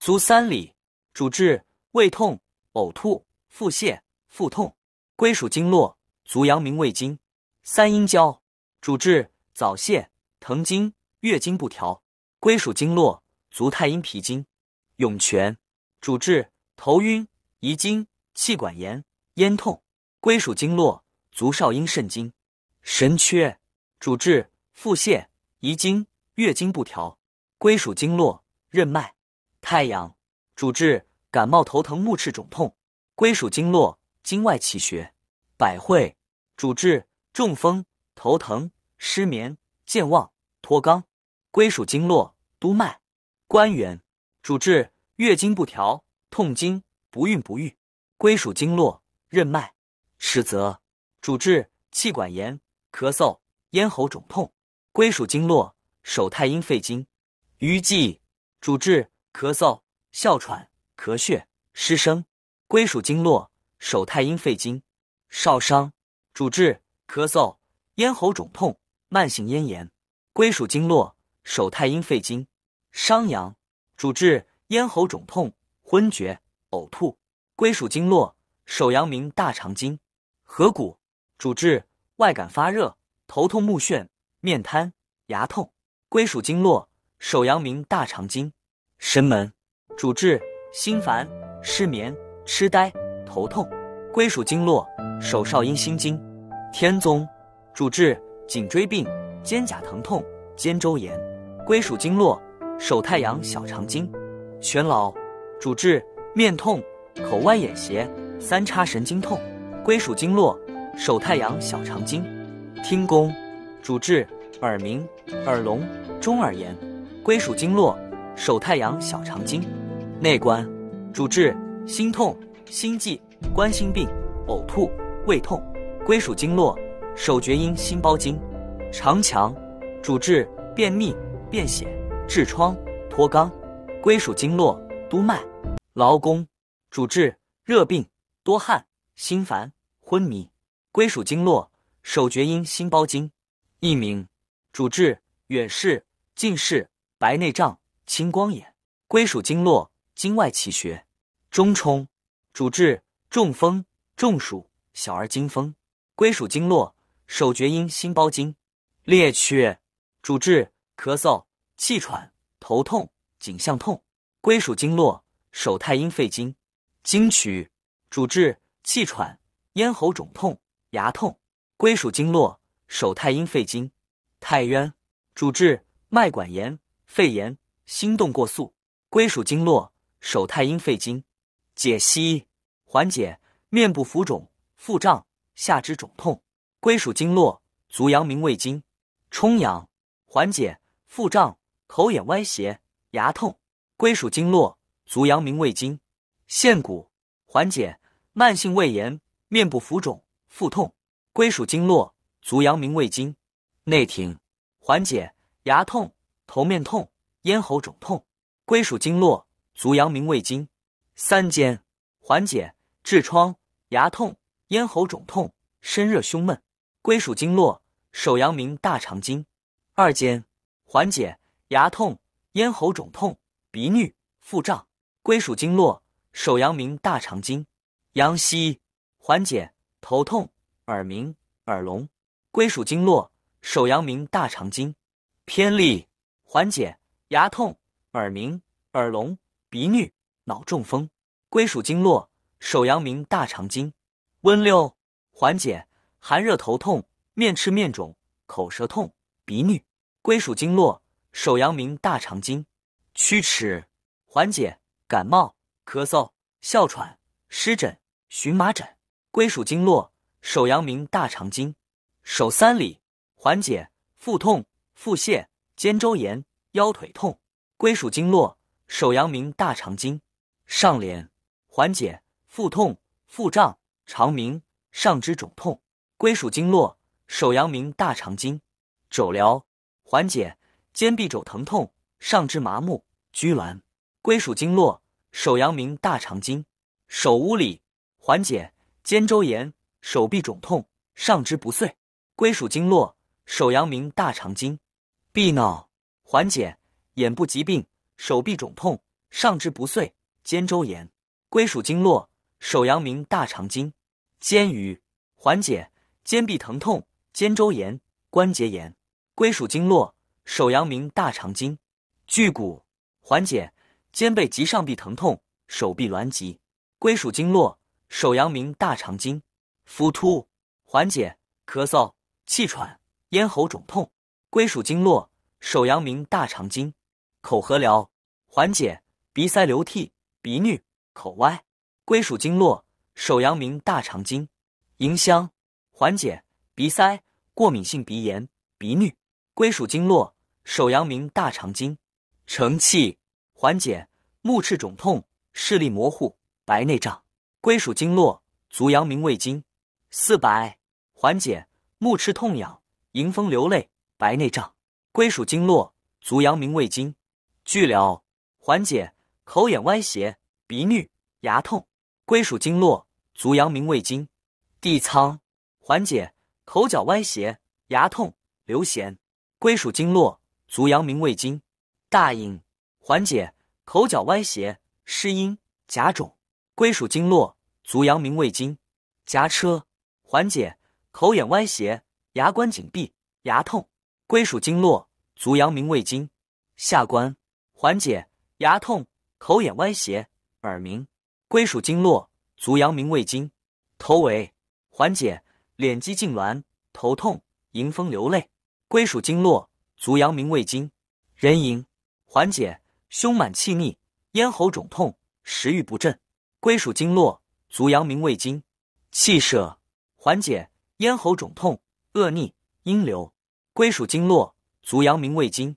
足三里，主治胃痛、呕吐、腹泻、腹痛，归属经络足阳明胃经。三阴交，主治早泄、疼经、月经不调，归属经络足太阴脾经。涌泉，主治头晕、遗精、气管炎、咽痛，归属经络足少阴肾经。神阙，主治腹泻、遗精、月经不调，归属经络任脉。太阳，主治感冒、头疼、目赤、肿痛，归属经络经外奇穴百会，主治中风、头疼、失眠、健忘、脱肛，归属经络督脉关元，主治月经不调、痛经、不孕不育，归属经络任脉实则，主治气管炎、咳嗽、咽喉肿痛，归属经络手太阴肺经鱼际，主治。咳嗽、哮喘、咳血、失声，归属经络手太阴肺经；少商，主治咳嗽、咽喉肿痛、慢性咽炎，归属经络手太阴肺经；商阳，主治咽喉肿痛、昏厥、呕吐，归属经络手阳明大肠经；合谷，主治外感发热、头痛目眩、面瘫、牙痛，归属经络手阳明大肠经。神门，主治心烦、失眠、痴呆、头痛，归属经络手少阴心经。天宗，主治颈椎病、肩胛疼痛、肩周炎，归属经络手太阳小肠经。玄老，主治面痛、口歪眼斜、三叉神经痛，归属经络手太阳小肠经。听宫，主治耳鸣、耳聋、中耳炎，归属经络。手太阳小肠经，内关，主治心痛、心悸、冠心病、呕吐、胃痛。归属经络手厥阴心包经。肠强，主治便秘、便血、痔疮、脱肛。归属经络督脉。劳宫，主治热病、多汗、心烦、昏迷。归属经络手厥阴心包经。一名，主治远视、近视、白内障。青光眼，归属经络，经外奇穴，中冲，主治中风、中暑、小儿惊风。归属经络，手厥阴心包经，列缺，主治咳嗽、气喘、头痛、颈项痛。归属经络，手太阴肺经，经曲，主治气喘、咽喉肿痛、牙痛。归属经络，手太阴肺经，太渊，主治脉管炎、肺炎。心动过速，归属经络手太阴肺经，解析缓解面部浮肿、腹胀、下肢肿痛；归属经络足阳明胃经，充阳缓解腹胀、口眼歪斜、牙痛；归属经络足阳明胃经，陷骨缓解慢性胃炎、面部浮肿、腹痛；归属经络足阳明胃经，内庭缓解牙痛、头面痛。咽喉肿痛，归属经络足阳明胃经。三间缓解痔疮、牙痛、咽喉肿痛、身热胸闷，归属经络手阳明大肠经。二间缓解牙痛、咽喉肿痛、鼻衄、腹胀，归属经络手阳明大肠经。阳溪缓解头痛、耳鸣、耳聋，归属经络手阳明大肠经。偏历缓解。牙痛、耳鸣、耳聋、鼻衄、脑中风，归属经络手阳明大肠经，温溜，缓解寒热头痛、面赤面肿、口舌痛、鼻衄，归属经络手阳明大肠经，曲尺，缓解感冒、咳嗽、哮喘、湿疹、荨麻疹，归属经络手阳明大肠经，手三里，缓解腹痛、腹泻、肩周炎。腰腿痛，归属经络手阳明大肠经；上联缓解腹痛、腹胀、肠鸣、上肢肿痛，归属经络手阳明大肠经；肘疗缓解肩臂肘疼痛、上肢麻木、拘挛，归属经络手阳明大肠经；手乌里缓解肩周炎、手臂肿痛、上肢不遂，归属经络手阳明大肠经；臂脑。缓解眼部疾病、手臂肿痛、上肢不遂、肩周炎，归属经络手阳明大肠经。肩俞缓解肩臂疼痛、肩周炎、关节炎，归属经络手阳明大肠经。巨骨缓解肩背及上臂疼痛、手臂挛急，归属经络手阳明大肠经。夫突缓解咳嗽、气喘、咽喉肿痛，归属经络。手阳明大肠经，口合疗缓解鼻塞流涕、鼻衄、口歪。归属经络手阳明大肠经，迎香缓解鼻塞、过敏性鼻炎、鼻衄。归属经络手阳明大肠经，承气缓解目赤肿痛、视力模糊、白内障。归属经络足阳明胃经，四白缓解目赤痛痒、迎风流泪、白内障。归属经络足阳明胃经，聚疗缓解口眼歪斜、鼻衄、牙痛。归属经络足阳明胃经，地仓缓解口角歪斜、牙痛、流涎。归属经络足阳明胃经，大隐，缓解口角歪斜、失音、甲肿。归属经络足阳明胃经，夹车缓解口眼歪斜、牙关紧闭、牙痛。归属经络足阳明胃经，下关缓解牙痛、口眼歪斜、耳鸣。归属经络足阳明胃经，头围，缓解脸肌痉挛、头痛、迎风流泪。归属经络足阳明胃经，人迎缓解胸满气逆、咽喉肿痛、食欲不振。归属经络足阳明胃经，气舍缓解咽喉肿痛、恶逆、阴流。归属经络，足阳明胃经。